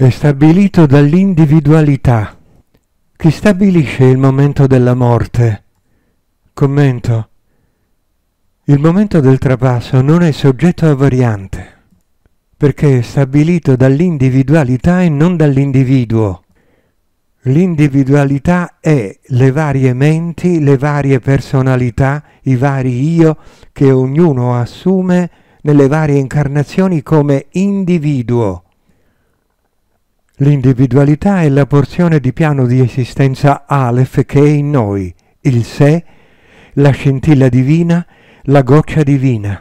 è stabilito dall'individualità Chi stabilisce il momento della morte. Commento. Il momento del trapasso non è soggetto a variante, perché è stabilito dall'individualità e non dall'individuo. L'individualità è le varie menti, le varie personalità, i vari io che ognuno assume nelle varie incarnazioni come individuo. L'individualità è la porzione di piano di esistenza Aleph che è in noi, il sé, la scintilla divina, la goccia divina.